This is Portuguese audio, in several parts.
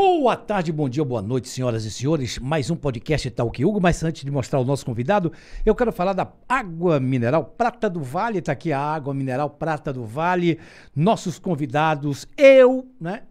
Boa tarde, bom dia, boa noite, senhoras e senhores. Mais um podcast que Hugo. Mas antes de mostrar o nosso convidado, eu quero falar da Água Mineral Prata do Vale. Está aqui a Água Mineral Prata do Vale. Nossos convidados, eu, né?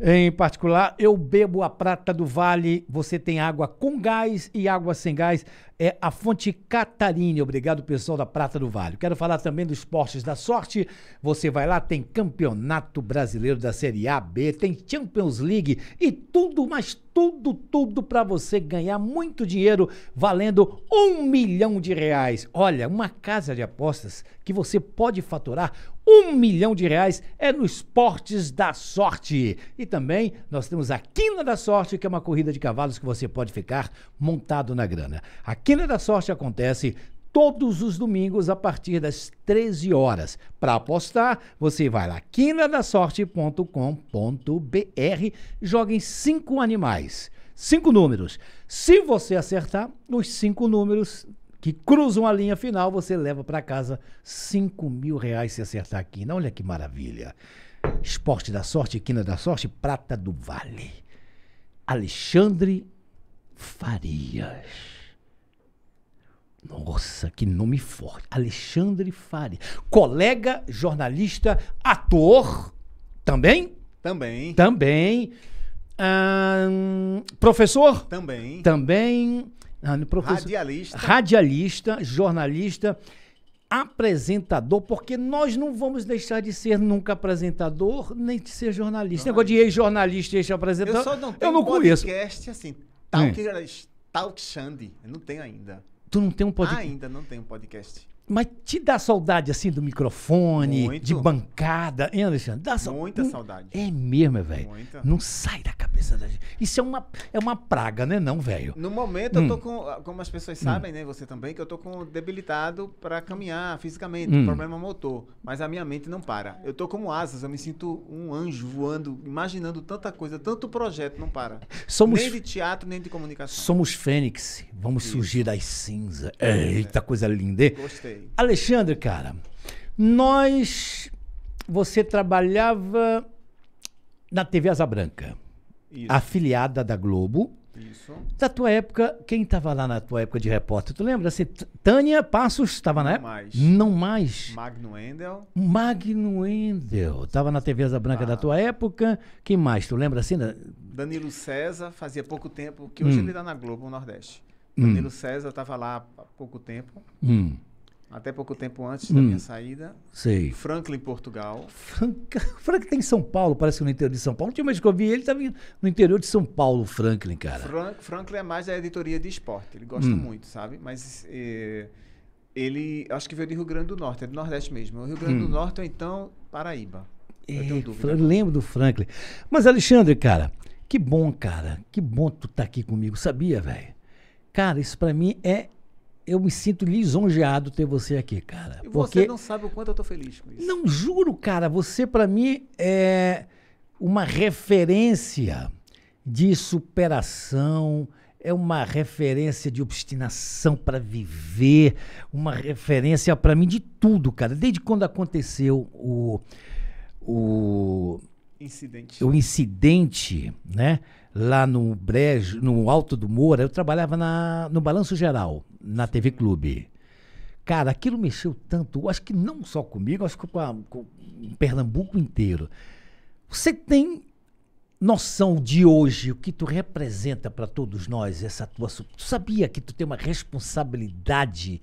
Em particular, eu bebo a prata do Vale. Você tem água com gás e água sem gás. É a fonte Catarine. Obrigado, pessoal da Prata do Vale. Quero falar também dos postes da sorte. Você vai lá, tem Campeonato Brasileiro da Série A, B, tem Champions League e tudo, mas tudo, tudo para você ganhar muito dinheiro valendo um milhão de reais. Olha, uma casa de apostas que você pode faturar um milhão de reais é no Esportes da Sorte. E também nós temos a Quina da Sorte, que é uma corrida de cavalos que você pode ficar montado na grana. A Quina da Sorte acontece todos os domingos a partir das 13 horas. Para apostar, você vai lá quinadasorte.com.br, joga em cinco animais, cinco números. Se você acertar, os cinco números que cruzam a linha final, você leva para casa 5 mil reais se acertar aqui. Não Olha que maravilha. Esporte da sorte, quina da sorte, prata do vale. Alexandre Farias. Nossa, que nome forte. Alexandre Farias. Colega, jornalista, ator. Também? Também. Também. professor? Também. Também. Ah, professor, radialista. Radialista, jornalista, apresentador, porque nós não vamos deixar de ser nunca apresentador, nem de ser jornalista. Não, Negócio de ex-jornalista, ex-apresentador. Eu só não tenho eu não um podcast assim, tal tal que tal Xande. Eu não tenho ainda. Tu não tem um podcast? ainda não tenho um podcast. Mas te dá saudade assim do microfone, Muito. de bancada, hein, Alexandre? Dá Muita um... saudade. É mesmo, é, velho. Não sai da cabeça da gente. Isso é uma, é uma praga, né, não, velho? No momento, hum. eu tô hum. com. Ah, como as pessoas sabem, hum. né, você também, que eu tô com debilitado para caminhar fisicamente, hum. problema motor. Mas a minha mente não para. Eu tô como asas, eu me sinto um anjo voando, imaginando tanta coisa, tanto projeto, não para. Somos... Nem de teatro, nem de comunicação. Somos fênix. Vamos Isso. surgir das cinzas. É, Eita, é. coisa linda. Gostei sei. Alexandre, cara, nós. Você trabalhava na TV Asa Branca, Isso. afiliada da Globo. Isso. Da tua época, quem estava lá na tua época de repórter? Tu lembra? Assim, Tânia Passos estava na época? Mais. Não mais. Magno Endel. Magno Endel. Estava na TV Asa Branca ah. da tua época. Quem mais? Tu lembra assim? Da... Danilo César, fazia pouco tempo, que hoje hum. ele está na Globo, no Nordeste. Hum. Danilo hum. César estava lá há pouco tempo. Hum até pouco tempo antes hum, da minha saída. Sei. Franklin, Portugal. Franca, Franklin tá em São Paulo, parece que no interior de São Paulo. Tinha mais que eu vi ele, estava tá no interior de São Paulo, Franklin, cara. Frank, Franklin é mais da editoria de esporte, ele gosta hum. muito, sabe? Mas é, ele, acho que veio do Rio Grande do Norte, é do Nordeste mesmo. O Rio Grande hum. do Norte ou então Paraíba. Eu tenho é, dúvida. Eu lembro do Franklin. Mas, Alexandre, cara, que bom, cara. Que bom tu tá aqui comigo, sabia, velho? Cara, isso para mim é eu me sinto lisonjeado ter você aqui, cara. E porque... você não sabe o quanto eu tô feliz com isso. Não, juro, cara. Você, para mim, é uma referência de superação, é uma referência de obstinação para viver, uma referência para mim de tudo, cara. Desde quando aconteceu o. o incidente. O incidente, né? lá no Brejo, no Alto do Moura, eu trabalhava na, no Balanço Geral, na TV Clube. Cara, aquilo mexeu tanto, acho que não só comigo, acho que com, a, com Pernambuco inteiro. Você tem noção de hoje, o que tu representa para todos nós, essa tua. Tu sabia que tu tem uma responsabilidade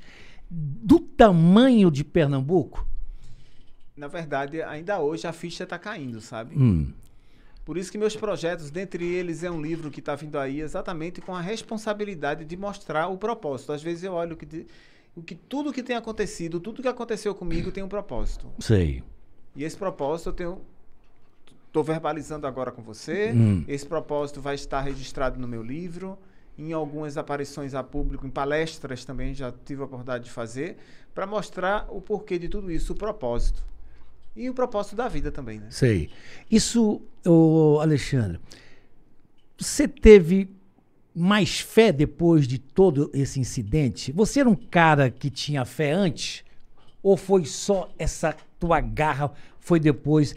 do tamanho de Pernambuco? Na verdade, ainda hoje a ficha está caindo, sabe? Hum. Por isso que meus projetos, dentre eles é um livro que está vindo aí exatamente com a responsabilidade de mostrar o propósito. Às vezes eu olho que, de, o que tudo que tem acontecido, tudo que aconteceu comigo tem um propósito. Sei. E esse propósito eu tenho estou verbalizando agora com você. Hum. Esse propósito vai estar registrado no meu livro, em algumas aparições a público, em palestras também já tive a oportunidade de fazer, para mostrar o porquê de tudo isso, o propósito e o propósito da vida também, né? Sei. Isso, o Alexandre, você teve mais fé depois de todo esse incidente? Você era um cara que tinha fé antes? Ou foi só essa tua garra foi depois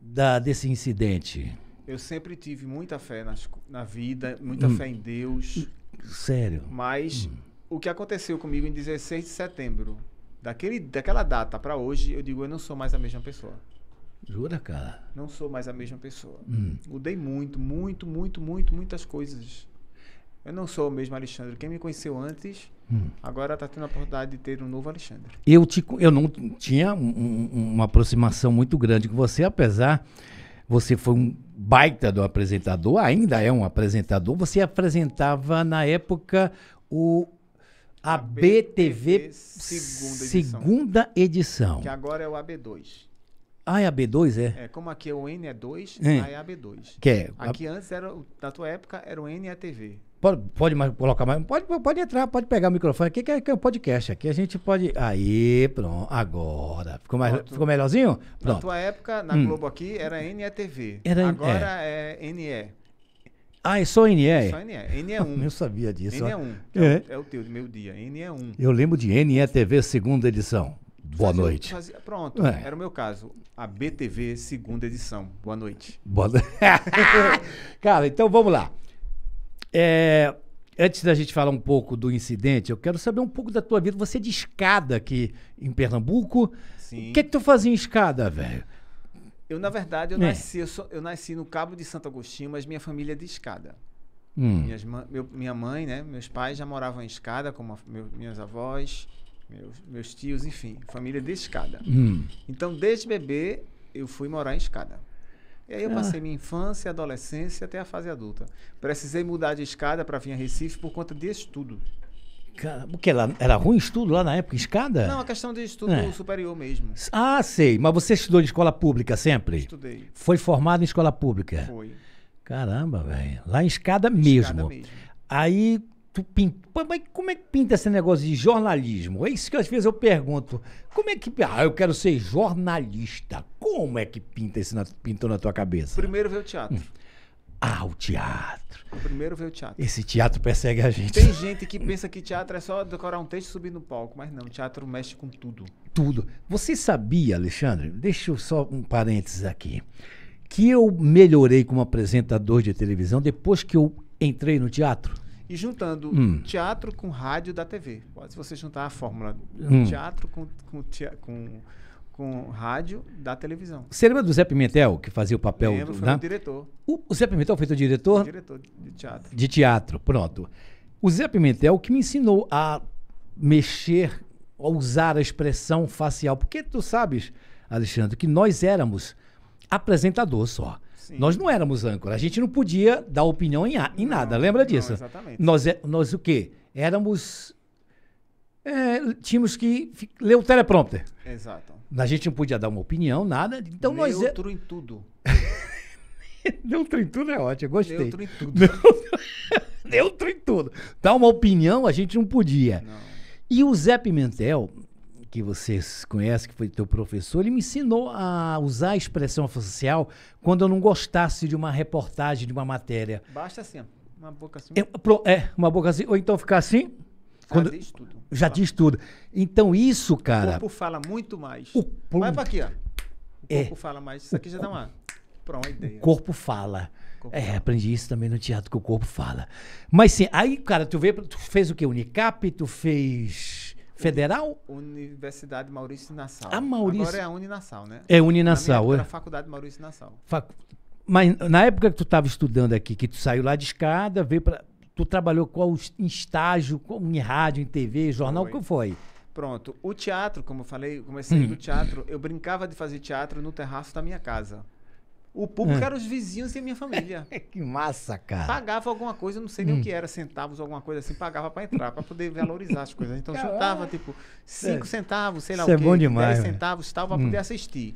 da, desse incidente? Eu sempre tive muita fé nas, na vida, muita hum. fé em Deus. Sério? Mas hum. o que aconteceu comigo em 16 de setembro Daquele, daquela data para hoje, eu digo, eu não sou mais a mesma pessoa. Jura, cara? Não sou mais a mesma pessoa. Hum. Mudei muito, muito, muito, muito, muitas coisas. Eu não sou o mesmo Alexandre. Quem me conheceu antes, hum. agora está tendo a oportunidade de ter um novo Alexandre. Eu, te, eu não tinha um, uma aproximação muito grande com você, apesar você foi um baita do apresentador, ainda é um apresentador. Você apresentava na época o a, BTV, segunda, edição, segunda edição. Que agora é o AB2. Ah, é a B2, é? É, como aqui é o N é 2, é. aí é a B2. Que é, aqui a... antes, era, na tua época, era o N e a TV. Pode, pode mais, colocar mais. Pode, pode entrar, pode pegar o microfone aqui, que é, que é o podcast. Aqui a gente pode. Aí, pronto. Agora. Ficou, mais, pronto. ficou melhorzinho? Pronto. Na tua época, na hum. Globo aqui, era N e a TV. Era, Agora é, é NE. Ah, é só NE? É só NE. NE1. Eu não sabia disso. NE1. É, é, é. O, é o teu, de meio-dia. NE1. É eu lembro de NETV, segunda edição. Boa fazia, noite. Fazia, pronto, é. era o meu caso. A BTV, segunda edição. Boa noite. Boa noite. Cara, então vamos lá. É, antes da gente falar um pouco do incidente, eu quero saber um pouco da tua vida. Você é de escada aqui em Pernambuco. Sim. O que é que tu fazia em escada, velho? Eu, na verdade, eu, é. nasci, eu, sou, eu, nasci no Cabo de Santo Agostinho, mas minha família é de escada. Hum. Minhas, meu, minha mãe, né? Meus pais já moravam em escada, como a, meu, minhas avós, meus, meus, tios, enfim, família de escada. Hum. Então, desde bebê, eu fui morar em escada. E aí eu ah. passei minha infância, adolescência até a fase adulta. Precisei mudar de escada para vir a Recife por conta de estudo. Porque ela era ruim estudo lá na época, escada? Não, a questão de estudo é. superior mesmo. Ah, sei. Mas você estudou de escola pública sempre? Estudei. Foi formado em escola pública? Foi. Caramba, velho. Lá em escada, escada mesmo. mesmo. Aí tu pinta. Mas como é que pinta esse negócio de jornalismo? É isso que às vezes eu pergunto. Como é que. Ah, eu quero ser jornalista. Como é que pinta isso na... pintou na tua cabeça? Primeiro veio o teatro. Hum. Ah, o teatro. Primeiro veio o teatro. Esse teatro persegue a gente. Tem gente que pensa que teatro é só decorar um texto e subir no palco, mas não, teatro mexe com tudo. Tudo. Você sabia, Alexandre? Deixa eu só um parênteses aqui. Que eu melhorei como apresentador de televisão depois que eu entrei no teatro. E juntando hum. teatro com rádio da TV. Pode você juntar a fórmula hum. teatro com, com, com com rádio da televisão. Você lembra do Zé Pimentel, que fazia o papel? Lembro, do, foi né? o diretor. O, o, Zé Pimentel foi teu diretor? O diretor de teatro. De teatro, pronto. O Zé Pimentel que me ensinou a mexer, a usar a expressão facial. Porque tu sabes, Alexandre, que nós éramos apresentador só. Sim. Nós não éramos âncora. A gente não podia dar opinião em, a, em não, nada. Lembra disso? Não, exatamente. Nós, é, nós o quê? Éramos é, tínhamos que ler o teleprompter. Exato. A gente não podia dar uma opinião, nada. Então Neutro nós. Neutro é em tudo. Neutro em tudo é ótimo, gostei. Neutro em tudo. Neutro em tudo. Dar uma opinião a gente não podia. Não. E o Zé Pimentel, que vocês conhecem, que foi teu professor, ele me ensinou a usar a expressão facial quando eu não gostasse de uma reportagem, de uma matéria. Basta assim, uma boca assim. É, é uma boca assim, ou então ficar assim. Ah, quando, já diz tudo. Já diz tudo. Então isso, cara. O corpo fala muito mais. O ponto, Vai pra aqui, ó. O é. corpo é, fala mais. Isso aqui já dá uma. Pronto, uma ideia. O corpo é, fala. é, aprendi isso também no teatro que o corpo fala. Mas sim, aí, cara, tu, vê, tu fez o quê? Unicap? Tu fez. Federal? Universidade Maurício Nassau. A Maurício... Agora é a Uninassau, né? É Uninassau. é. Era a Faculdade Maurício Nassau. Fac... Mas na época que tu estava estudando aqui, que tu saiu lá de escada, veio para Tu trabalhou qual, em estágio, como em rádio, em TV, jornal, o que foi? Pronto. O teatro, como eu falei, comecei hum. teatro. Eu brincava de fazer teatro no terraço da minha casa. O público hum. eram os vizinhos e a minha família. que massa, cara. Pagava alguma coisa, não sei nem hum. o que era, centavos, alguma coisa assim, pagava para entrar, para poder valorizar as coisas. Então Caramba. juntava, tipo, cinco é. centavos, sei lá Isso o é quê, é bom demais, dez centavos tal, para hum. poder assistir.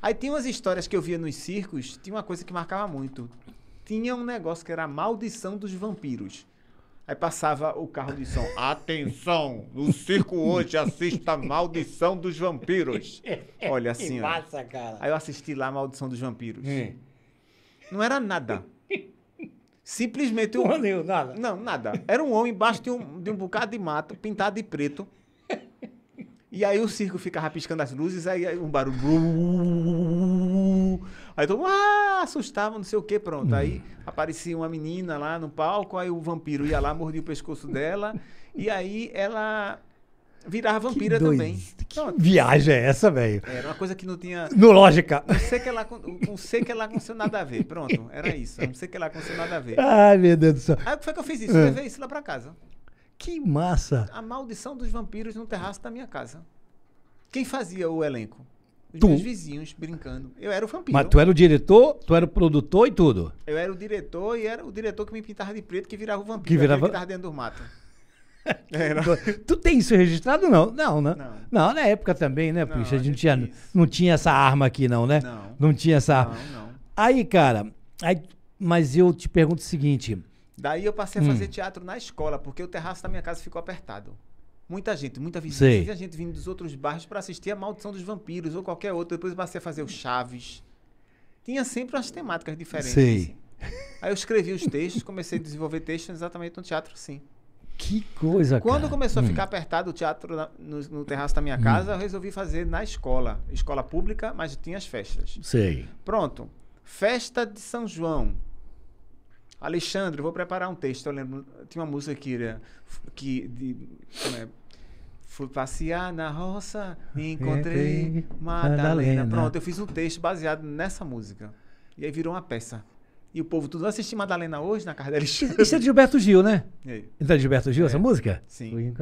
Aí tinha umas histórias que eu via nos circos, tinha uma coisa que marcava muito tinha um negócio que era a maldição dos vampiros. Aí passava o carro de som. Atenção! No circo hoje assista a Maldição dos Vampiros. Olha assim. Massa, cara. Aí eu assisti lá a Maldição dos Vampiros. Hum. Não era nada. Simplesmente. Um... Não, nada. Não, nada. Era um homem embaixo de um, de um bocado de mato, pintado de preto. E aí o circo ficava piscando as luzes, aí um barulho. Aí todo mundo, ah, assustava, não sei o que, pronto. Hum. Aí aparecia uma menina lá no palco, aí o vampiro ia lá, mordia o pescoço dela, e aí ela virava vampira também. Pronto. Que viagem é essa, velho? Era uma coisa que não tinha. No lógica. Não sei que ela, não sei que ela aconteceu nada a ver. Pronto, era isso. Não sei que ela aconteceu nada a ver. Ai, meu Deus do céu. Aí foi que eu fiz isso? Eu levei ah. isso lá pra casa. Que massa! A maldição dos vampiros no terraço da minha casa. Quem fazia o elenco? Os tu. meus vizinhos brincando. Eu era o vampiro. Mas tu era o diretor, tu era o produtor e tudo? Eu era o diretor e era o diretor que me pintava de preto que virava o vampiro. Que virava... Que pintava dentro do mato. Era. Tu tem isso registrado não? Não, né? Não. não, na época também, né, não, Puxa? A gente não tinha, não tinha essa arma aqui, não, né? Não. Não tinha essa arma. Não, não. Aí, cara, aí, mas eu te pergunto o seguinte. Daí eu passei a hum. fazer hum. teatro na escola, porque o terraço da minha casa ficou apertado. Muita gente, muita visita. Sim. gente vindo dos outros bairros para assistir a Maldição dos Vampiros ou qualquer outro. Depois eu passei a fazer o Chaves. Tinha sempre umas temáticas diferentes. Sim. Assim. Aí eu escrevi os textos, comecei a desenvolver textos exatamente no teatro, sim. Que coisa, Quando cara. começou a hum. ficar apertado o teatro na, no, no, terraço da minha hum. casa, hum. eu resolvi fazer na escola. Escola pública, mas tinha as festas. Sei. Pronto. Festa de São João. Alexandre, vou preparar um texto. Eu lembro, tinha uma música que era. Né, que, de, como é? Fui passear na roça, e encontrei Madalena. Pronto, eu fiz um texto baseado nessa música. E aí virou uma peça. E o povo tudo assistir Madalena hoje na casa da Alexandre. Isso é de Gilberto Gil, né? Então é de Gilberto Gil é. essa música? Sim.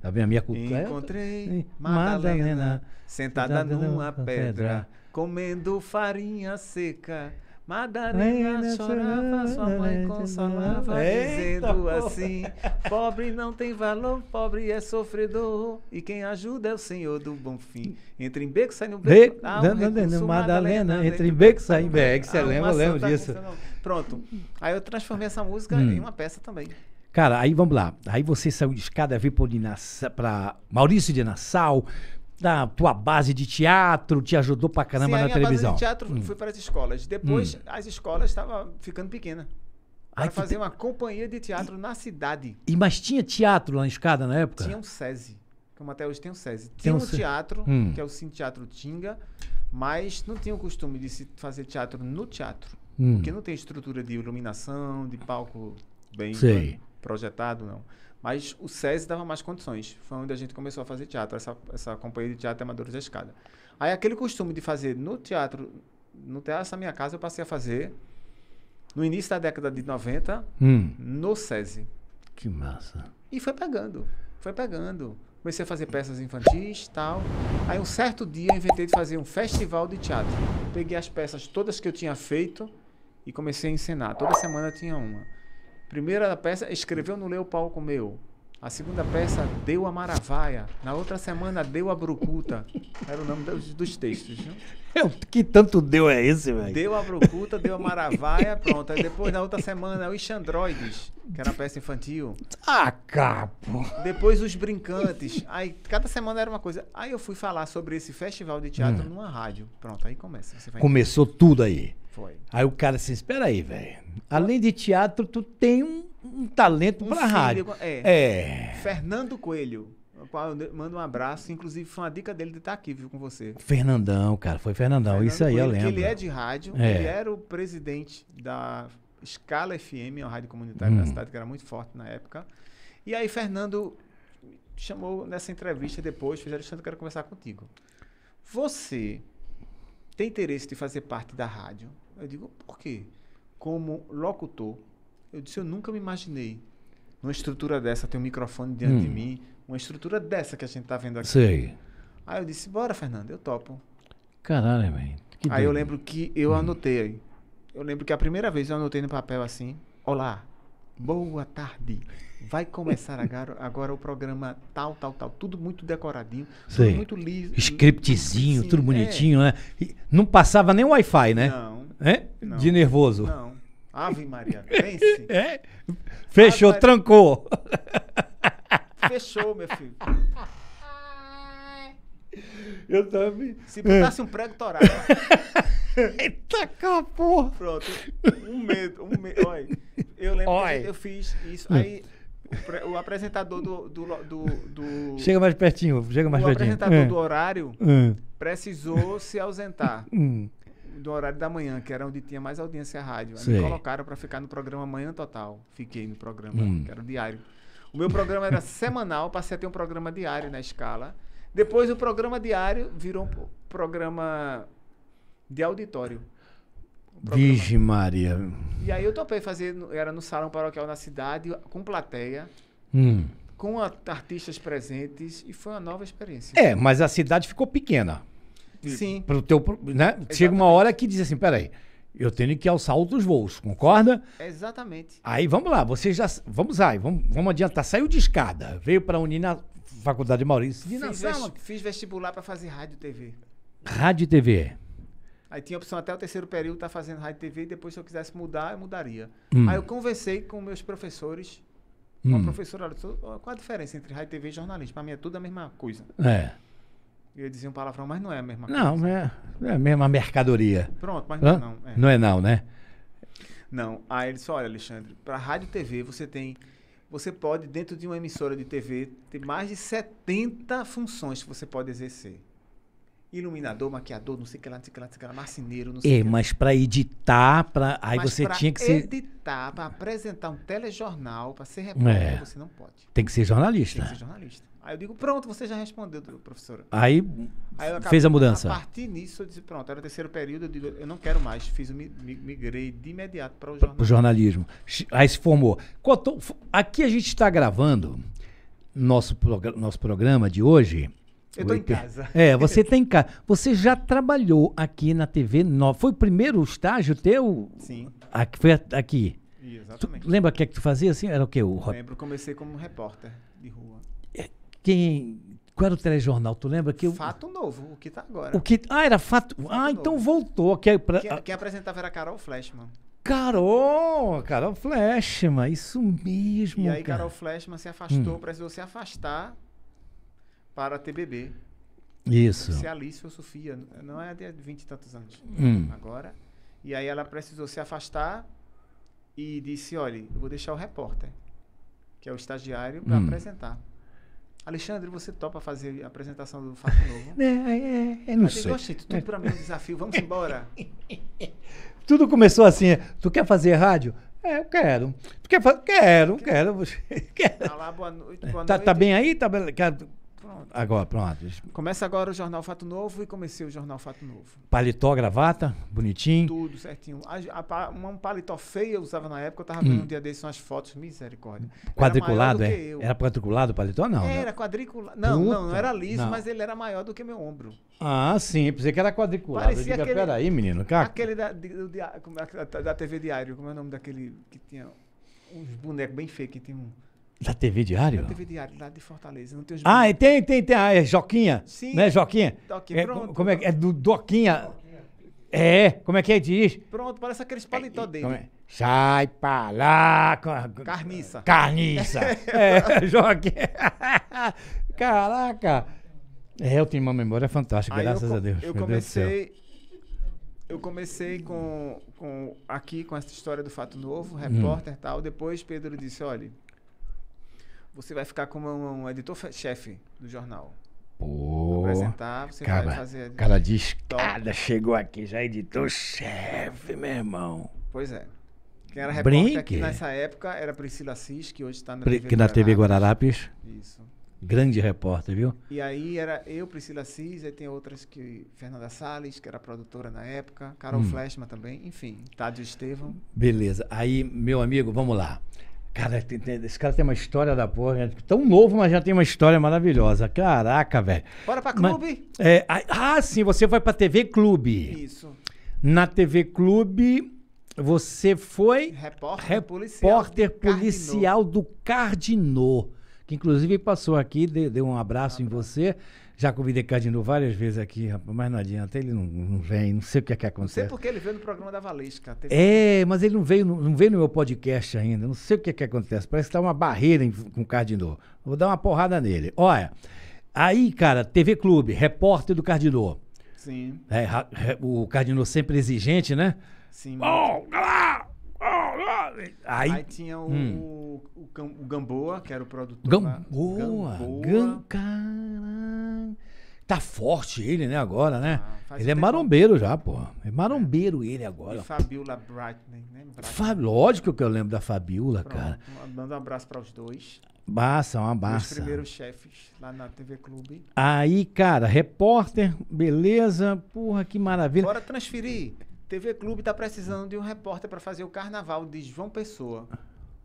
Tá vendo a minha cultura? É encontrei Madalena, Madalena sentada, sentada numa pedra, pedra, comendo farinha seca Madalena chorava, sua mãe consolava, Eita, dizendo assim: Pobre não tem valor, pobre é sofredor, e quem ajuda é o Senhor do Bom Fim. Entre em beco, sai no beco. um recurso, Madalena, entre em beco, sai em beco. Você lembra, lembra disso. Pronto. Aí eu transformei essa música hum. em uma peça também. Cara, aí vamos lá. Aí você saiu de escada, veio para Maurício de Nassau, da tua base de teatro te ajudou pra caramba Sim, na a minha televisão. Base de teatro hum. foi para as escolas. Depois, hum. as escolas estavam ficando pequenas. Para Ai, fazer uma companhia de teatro e, na cidade. E mas tinha teatro lá na escada na época? Tinha um SESI. Como até hoje tem um SESI. tem um, um se... teatro, hum. que é o Cine Teatro Tinga, mas não tinha o costume de se fazer teatro no teatro. Hum. Porque não tem estrutura de iluminação, de palco bem, bem projetado, não. Mas o SESI dava mais condições. Foi onde a gente começou a fazer teatro, essa, essa companhia de teatro é Amadores da Escada. Aí aquele costume de fazer no teatro, no teatro da minha casa, eu passei a fazer no início da década de 90, hum. no SESI. Que massa. E foi pegando, foi pegando. Comecei a fazer peças infantis tal. Aí um certo dia eu inventei de fazer um festival de teatro. Peguei as peças todas que eu tinha feito e comecei a encenar. Toda semana tinha uma. Primeira peça, escreveu no Leu Palco Meu. A segunda peça, Deu a Maravaia. Na outra semana, Deu a Brucuta. Era o nome dos, dos textos. Viu? Que tanto deu é esse, velho? Deu a Brucuta, deu a Maravaia, pronto. Aí depois, na outra semana, os Xandroides, que era a peça infantil. Ah, capo! Depois, os Brincantes. Aí, cada semana era uma coisa. Aí eu fui falar sobre esse festival de teatro hum. numa rádio. Pronto, aí começa. Começou entender. tudo aí. Foi. Aí o cara assim, espera aí, velho. Além de teatro, tu tem um, um talento um pra filho, rádio. É. é. Fernando Coelho. Manda um abraço, inclusive foi uma dica dele de estar aqui, viu, com você. Fernandão, cara, foi Fernandão, Fernando isso aí Coelho, eu lembro. Ele é de rádio, é. ele era o presidente da Escala FM, uma rádio comunitária hum. da cidade que era muito forte na época. E aí Fernando chamou nessa entrevista depois, fez Alexandre, eu quero conversar contigo. Você tem interesse de fazer parte da rádio? Eu digo, por quê? Como locutor, eu disse, eu nunca me imaginei numa estrutura dessa, ter um microfone diante hum. de mim, uma estrutura dessa que a gente tá vendo aqui. Sei. Aí eu disse, bora, Fernando, eu topo. Caralho, velho. Aí eu lembro que eu hum. anotei. Eu lembro que a primeira vez eu anotei no papel assim, olá, boa tarde vai começar agora, agora o programa tal, tal, tal. Tudo muito decoradinho, tudo muito liso. Scriptzinho, tudo bonitinho, é. né? E não passava nem Wi-Fi, né? Não, é? não. De nervoso. Não. Ave Maria, pense. É? Fechou, trancou. Fechou, meu filho. Eu também. Se botasse um prego toral. Eita, acabou. Pronto. Um medo, um medo. Olha, eu lembro Oi. que eu fiz isso. Aí o apresentador do, do, do, do, Chega mais pertinho, chega mais o pertinho. O apresentador é. do horário é. precisou se ausentar. Hum. Do horário da manhã, que era onde tinha mais audiência rádio. Aí me colocaram para ficar no programa Manhã Total. Fiquei no programa, hum. que era diário. O meu programa era semanal, passei a ter um programa diário na escala. Depois o programa diário virou um programa de auditório. Programa. Vixe Maria. E aí eu topei fazer, era no salão paroquial na cidade, com plateia. Hum. Com a, artistas presentes e foi uma nova experiência. É, mas a cidade ficou pequena. Tipo, Sim. Pro teu, né? Chega uma hora que diz assim, peraí, eu tenho que alçar outros voos, concorda? Exatamente. Aí vamos lá, você já. Vamos lá, vamos, vamos adiantar. Saiu de escada, veio para unir na Faculdade de Maurício. Fiz, na fiz vestibular para fazer rádio e TV. Rádio e TV. Aí tinha a opção até o terceiro período estar tá fazendo rádio TV e depois se eu quisesse mudar, eu mudaria. Hum. Aí eu conversei com meus professores, uma hum. professora, olha, qual a diferença entre rádio TV e jornalismo? Para mim é tudo a mesma coisa. É. Eu dizia um palavrão, mas não é a mesma coisa. É, não, é, é a mesma mercadoria. Pronto, mas Hã? não, é. Não é não, é né? Não. Aí ele disse, olha, Alexandre, para rádio TV você tem você pode, dentro de uma emissora de TV, ter mais de 70 funções que você pode exercer iluminador, maquiador, não sei o que lá, não sei o que lá, não sei o que lá, marceneiro, não sei é, mas para editar, pra... aí mas você tinha que editar, ser... editar, para apresentar um telejornal, para ser repórter, é. você não pode. Tem que ser jornalista. Tem que ser jornalista. Aí eu digo, pronto, você já respondeu, professora. Aí, aí acabei, fez a mudança. A partir disso, eu disse, pronto, era o terceiro período, eu digo, eu não quero mais. Fiz, migrei de imediato para o jornalismo. O jornalismo. Aí se formou. Aqui a gente está gravando nosso, prog nosso programa de hoje eu tô em casa. É, você tem tá casa. Você já trabalhou aqui na TV Nova. Foi o primeiro estágio teu? Sim. Ah, aqui, foi aqui. Exatamente. Tu lembra o que é que tu fazia assim? Era o quê? O... Lembro, comecei como repórter de rua. É, quem. Qual era o telejornal? Tu lembra que Fato eu... Novo, o que tá agora. O que... Ah, era Fato. fato ah, então novo. então voltou. É pra... quem, quem apresentava era Carol Flashman. Carol, Carol Flashman, isso mesmo. E aí cara. Carol Flashman se afastou, hum. precisou se afastar para a TBB. Isso. Se a Alice ou Sofia, não é de 20 e tantos anos. Hum. Agora. E aí ela precisou se afastar e disse: olha, eu vou deixar o repórter, que é o estagiário, para hum. apresentar. Alexandre, você topa fazer a apresentação do Fato Novo? É, é, é não sei. tudo para mim é um desafio, vamos embora. tudo começou assim, é, tu quer fazer rádio? É, eu quero. Tu quer fazer? Quero, quero. quero. quero. Tá boa noite, boa tá, tá noite. Tá bem aí? Tá bem? Quero. Pronto. Agora, pronto. Começa agora o Jornal Fato Novo e comecei o Jornal Fato Novo. Paletó, gravata, bonitinho. Tudo certinho. um paletó feio eu usava na época, eu tava hum. vendo hum. um dia desses umas fotos, misericórdia. Quadriculado, é? Era quadriculado o paletó? Não. Né? Era quadriculado. Não, não, não era liso, não. mas ele era maior do que meu ombro. Ah, sim, pensei que era quadriculado. Parecia digo, aquele, peraí, menino, cara. Aquele da, é da, da, da TV Diário, como é o nome daquele que tinha uns bonecos bem feios que tinha um. Da TV Diário? Da TV Diário, lá de Fortaleza. Não tem ah, tem, tem, tem. Ah, é Joquinha. Sim. Né, Joquinha? É Doquinha, é, pronto. Como é, é do Doquinha. É, como é que é diz? Pronto, parece aqueles paletó é, dele. É? Sai pra lá. Carniça. Carniça. é, Joquinha. Caraca. É, eu tenho uma memória fantástica, Aí graças eu, a Deus. Eu comecei eu comecei com, com, aqui com essa história do Fato Novo, repórter hum. e hum. tal. Depois Pedro disse: olha, você vai ficar como um editor-chefe do jornal. Pô, apresentar, você cara, vai fazer. Cara de escada chegou aqui, já é editor-chefe, meu irmão. Pois é. Quem era repórter Brinque. aqui nessa época era Priscila Assis, que hoje está na TV Que na TV Guararapes. Isso. Grande repórter, viu? E aí era eu, Priscila Assis, aí tem outras que... Fernanda Salles, que era produtora na época. Carol hum. também. Enfim, Tadeu Estevam. Beleza. Aí, meu amigo, vamos lá. Cara, tem, tem, esse cara tem uma história da porra. Né? Tão novo, mas já tem uma história maravilhosa. Caraca, velho. Bora pra clube? Mas, é, ah, sim, você foi pra TV Clube. Isso. Na TV Clube, você foi. Repórter, repórter policial, policial do Cardinô. Que inclusive passou aqui, deu, deu um abraço ah, em você. Tá. Já convidei Cadino várias vezes aqui, rapaz, mas não adianta, ele não, não vem, não sei o que é que acontece. Não sei porque ele veio no programa da Valesca. Teve... É, mas ele não veio, não, veio no meu podcast ainda, não sei o que é que acontece. Parece que tá uma barreira em, com o Cardinô. Vou dar uma porrada nele. Olha, aí, cara, TV Clube, repórter do Cardinô. Sim. É, o Cardinô sempre exigente, né? Sim. Oh, galera! Aí, aí tinha o, hum. o, o, Gamboa, que era o produtor. Gamboa! Gamboa. Gam... Tá forte ele, né, agora, né? Ah, ele é marombeiro já, pô. É, é. marombeiro é. ele agora. E Fabiola Brightman, né? Fa... Lógico que eu lembro da Fabiola, Pronto. cara. Manda um abraço para os dois. Massa, uma massa. Os primeiros chefes lá na TV Clube. Aí, cara, repórter, beleza. Porra, que maravilha. Bora transferir. TV Clube está precisando de um repórter para fazer o carnaval de João Pessoa.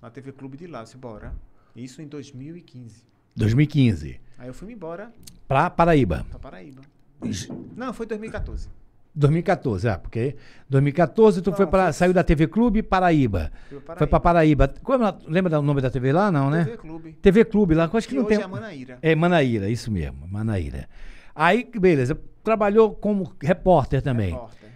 Na TV Clube de lá, eu bora. Isso em 2015. 2015. Aí eu fui embora. Pra Paraíba. Pra Paraíba. Não, foi 2014. 2014, ah, porque 2014 tu foi para saiu da TV Clube Paraíba. Paraíba. Foi para Paraíba. Como, lembra o nome da TV lá, não, né? TV Clube. TV Clube lá, acho que, não tem. É Manaíra. É Manaíra, isso mesmo, Manaíra. Aí, beleza, trabalhou como repórter também. Repórter.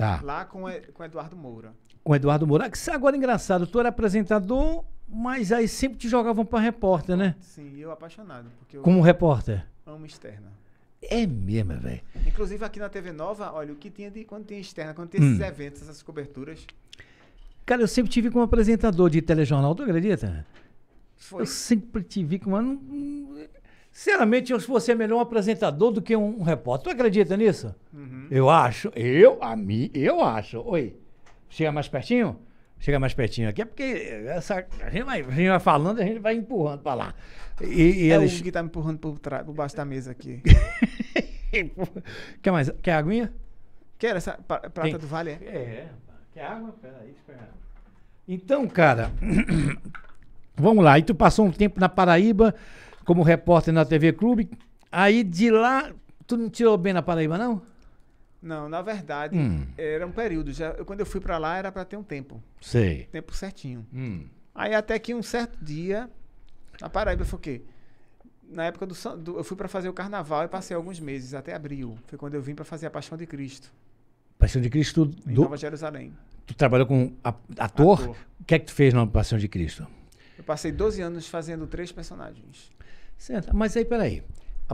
Tá. Lá com, com Eduardo Moura. Com Eduardo Moura. Ah, é agora, engraçado, tu era apresentador, mas aí sempre te jogavam para repórter, né? Sim, eu apaixonado. Porque eu Como repórter? Amo externa. É mesmo, velho. Inclusive aqui na TV Nova, olha, o que tinha de quando tinha externa, quando tinha hum. esses eventos, essas coberturas. Cara, eu sempre tive como apresentador de telejornal, tu acredita? Foi. Eu sempre tive como. Sinceramente, eu, você é melhor um apresentador do que um, um repórter. Tu acredita nisso? Uhum. Eu acho. Eu, a mim, eu acho. Oi. Chega mais pertinho? Chega mais pertinho aqui. É porque essa, a, gente vai, a gente vai falando, a gente vai empurrando pra lá. E, e é eles... o que tá me empurrando por, trás, por baixo da mesa aqui. quer mais? Quer aguinha? Quero essa pra, prata Tem. do vale. É, é. Quer água? Peraí, espera. Então, cara, vamos lá. E tu passou um tempo na Paraíba como repórter na TV Clube. Aí de lá, tu não tirou bem na Paraíba, não? Não, na verdade, hum. era um período. Já, eu, quando eu fui para lá, era para ter um tempo. Sei. Tempo certinho. Hum. Aí até que um certo dia, na Paraíba foi o quê? Na época do, do eu fui para fazer o carnaval e passei alguns meses, até abril. Foi quando eu vim para fazer a Paixão de Cristo. Paixão de Cristo do... Em Nova Jerusalém. Tu trabalhou como ator? ator? O que é que tu fez na Paixão de Cristo? Eu passei 12 anos fazendo três personagens. Senta. Mas aí, peraí.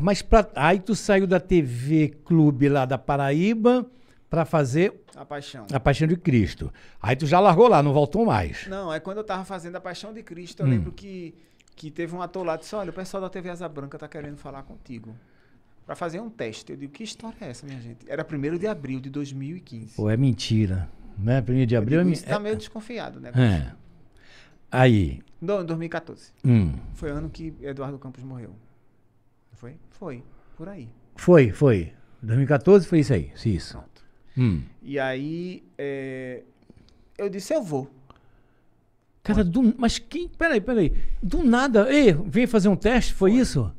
Mas pra, aí tu saiu da TV Clube lá da Paraíba para fazer a paixão. a paixão de Cristo. Aí tu já largou lá, não voltou mais. Não, é quando eu tava fazendo a paixão de Cristo, eu hum. lembro que, que teve um ator lá disse: olha, o pessoal da TV Asa Branca tá querendo falar contigo. Pra fazer um teste. Eu digo, que história é essa, minha gente? Era 1 de abril de 2015. Pô, é mentira. Né? 1 de abril é digo, tá é mentira. Você tá meio é desconfiado, né? É. Aí. Do, 2014. Hum. Foi ano que Eduardo Campos morreu. Foi? Foi. Por aí. Foi, foi. 2014 foi isso aí. Isso. Hum. E aí. É, eu disse, eu vou. Cara, do, mas quem. Peraí, peraí. Do nada. Ei, vim fazer um teste? Foi, foi. isso?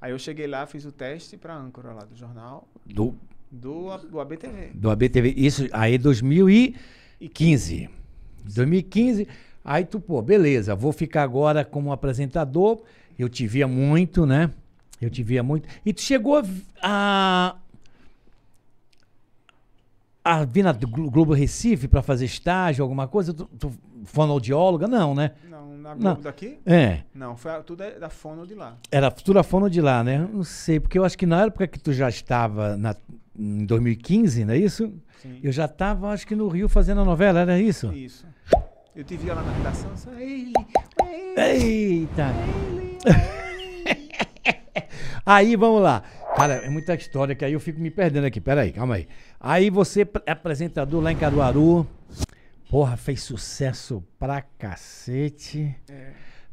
Aí eu cheguei lá, fiz o teste para âncora lá do jornal. Do, do, do ABTV. Do ABTV. Isso aí, 2015. 2015. Aí tu, pô, beleza, vou ficar agora como apresentador. Eu te via muito, né? Eu te via muito. E tu chegou a. a vir na Globo Recife para fazer estágio, alguma coisa? Tu, tu fonoaudióloga? Não, né? Não, na Globo não. daqui? É. Não, foi a, tudo é da fono de lá. Era tudo da fono de lá, né? Não sei, porque eu acho que na época que tu já estava na, em 2015, não é isso? Sim. Eu já estava, acho que no Rio fazendo a novela, era isso? Isso. Eu tive lá na redação, só ele, ele. Eita! Ele, ele. aí, vamos lá. Cara, é muita história que aí eu fico me perdendo aqui. Pera aí, calma aí. Aí você é apresentador lá em Caruaru. Porra, fez sucesso pra cacete. É.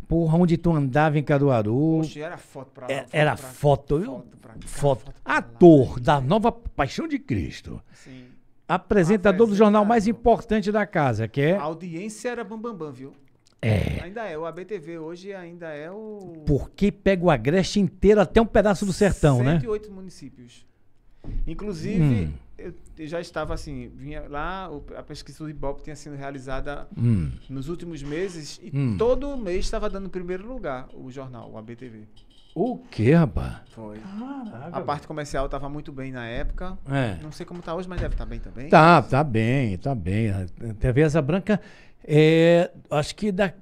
Porra, onde tu andava em Caruaru. Poxa, era foto pra lá. É, era, era foto, pra, foto, foto, pra foto. foto Ator da nova Paixão de Cristo. Sim apresentador do jornal mais importante da casa, que é. A audiência era Bambambam, bam, bam, viu? É. Ainda é. O ABTV hoje ainda é o. Porque pega o Agreste inteiro até um pedaço do sertão, 108 né? 108 municípios. Inclusive, hum. eu, já estava assim, vinha lá, a pesquisa do Ibope tinha sido realizada hum. nos últimos meses e hum. todo mês estava dando primeiro lugar o jornal, o ABTV. O que, rapaz? Foi. Caraca, a parte comercial estava muito bem na época. É. Não sei como está hoje, mas deve estar tá bem também. Tá, tá bem, tá bem. A TV Asa Branca é, acho que da,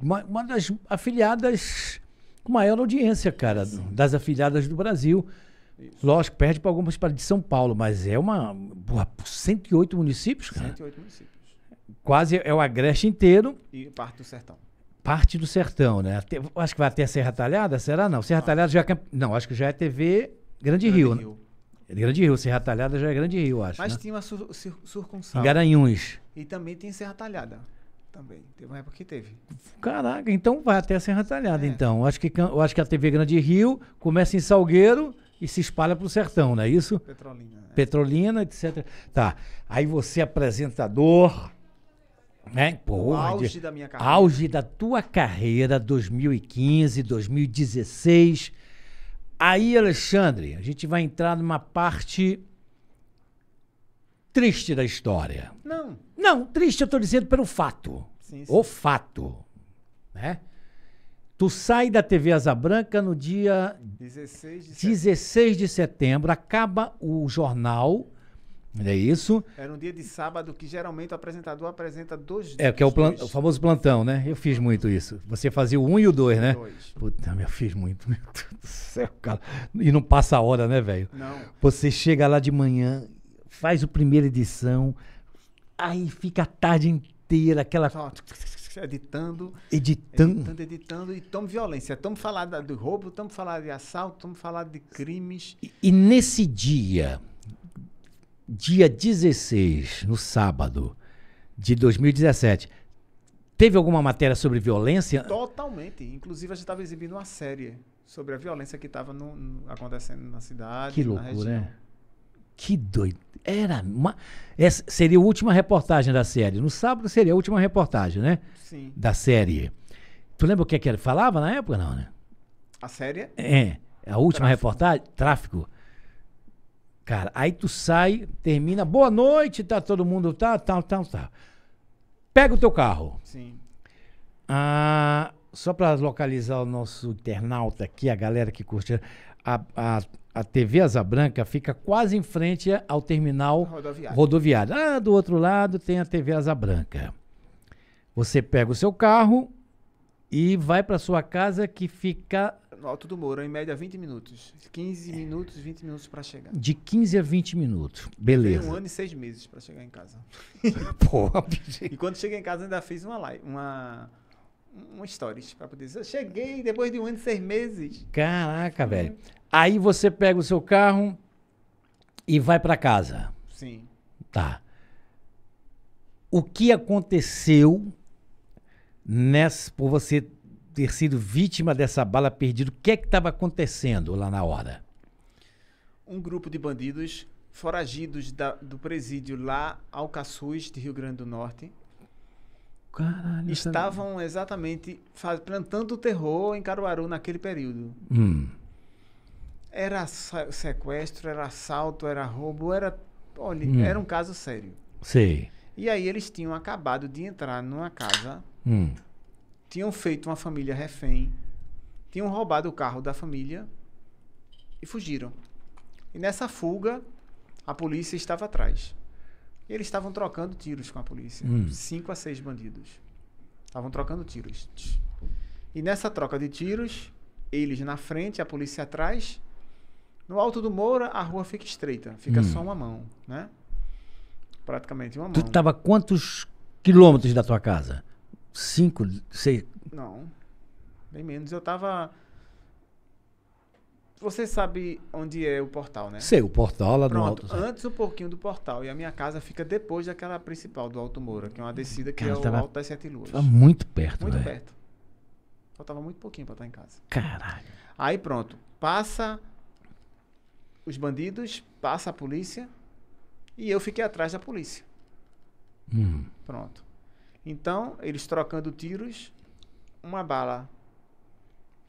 uma, uma, das afiliadas com maior audiência, cara, das afiliadas do Brasil. Isso. Lógico, perde para algumas para de São Paulo, mas é uma. 108 municípios, cara. 108 municípios. Quase é o Agreste inteiro. E parte do sertão parte do sertão, né? Até, acho que vai até Serra Talhada, será? Não, Serra ah. Talhada já é, Não, acho que já é TV Grande, Grande Rio. Né? Rio. Né? Grande Rio, Serra Talhada já é Grande Rio, acho. Mas né? tinha uma sur, sur, Surcunsal. Em Garanhuns. E também tem Serra Talhada. Também. Teve uma época que teve. Caraca, então vai até Serra Talhada, é. então. Acho que, eu acho que a TV Grande Rio começa em Salgueiro e se espalha para o sertão, não é isso? Petrolina. Né? Petrolina, etc. Tá. Aí você é apresentador é, né? porra, auge de, da minha carreira. Auge da tua carreira, 2015, 2016. Aí, Alexandre, a gente vai entrar numa parte triste da história. Não. Não, triste eu tô dizendo pelo fato. Sim, sim. O fato, né? Tu sai da TV Asa Branca no dia 16 de, 16 de setembro, acaba o jornal é isso? Era um dia de sábado que geralmente o apresentador apresenta dois É, que é o, plan, o, famoso plantão, né? Eu fiz muito isso. Você fazia o um e o dois, né? Dois. Puta, eu fiz muito, meu Deus do céu, cara. E não passa a hora, né, velho? Não. Você chega lá de manhã, faz o primeira edição, aí fica a tarde inteira, aquela. Só editando. Editando. Editando, editando e toma violência. Toma falar de roubo, toma falar de assalto, toma falar de crimes. E, e nesse dia dia 16, no sábado de 2017, teve alguma matéria sobre violência? Totalmente. Inclusive, a gente estava exibindo uma série sobre a violência que estava acontecendo na cidade. Que loucura, né? Que doido. Era uma... Essa seria a última reportagem da série. No sábado seria a última reportagem, né? Sim. Da série. Tu lembra o que, é que ele falava na época, não, né? A série? É. A última Tráfico. reportagem, tráfico. Cara, aí tu sai, termina, boa noite, tá todo mundo, tá, tal, tá, tal, tá, Tá. Pega o teu carro. Sim. Ah, só para localizar o nosso internauta aqui, a galera que curte, a, a, a TV Asa Branca fica quase em frente ao terminal rodoviário. rodoviário. Ah, do outro lado tem a TV Asa Branca. Você pega o seu carro e vai para sua casa que fica no Alto do Moura, em média 20 minutos. 15 minutos, 20 minutos para chegar. De 15 a 20 minutos. Beleza. Tem um ano e seis meses para chegar em casa. Porra, E quando cheguei em casa, ainda fiz uma live, uma, uma stories para poder dizer: eu cheguei depois de um ano e seis meses. Caraca, hum. velho. Aí você pega o seu carro e vai para casa. Sim. Tá. O que aconteceu nessa, por você ter sido vítima dessa bala perdida. O que é que estava acontecendo lá na hora? Um grupo de bandidos foragidos da, do presídio lá ao Caçuz, de Rio Grande do Norte, Caralho, estavam exatamente plantando terror em Caruaru naquele período. Hum. Era sequestro, era assalto, era roubo, era. Olha, hum. era um caso sério. sim E aí eles tinham acabado de entrar numa casa hum tinham feito uma família refém, tinham roubado o carro da família e fugiram. E nessa fuga, a polícia estava atrás. E eles estavam trocando tiros com a polícia. Hum. Cinco a seis bandidos. Estavam trocando tiros. E nessa troca de tiros, eles na frente, a polícia atrás. No alto do Moura, a rua fica estreita. Fica hum. só uma mão, né? Praticamente uma mão. Tu estava quantos quilômetros da tua casa? Cinco, seis. Não. Bem menos. Eu tava. Você sabe onde é o portal, né? Sei, o portal lá Pronto, no alto. Antes um pouquinho do portal. E a minha casa fica depois daquela principal do Alto Moura, que é uma hum, descida que Cara, é o tava, Alto das Sete Luas. Tava muito perto, Muito véio. perto. Faltava muito pouquinho pra estar em casa. Caralho. Aí pronto. Passa os bandidos, passa a polícia. E eu fiquei atrás da polícia. Hum. Pronto. Então, eles trocando tiros, uma bala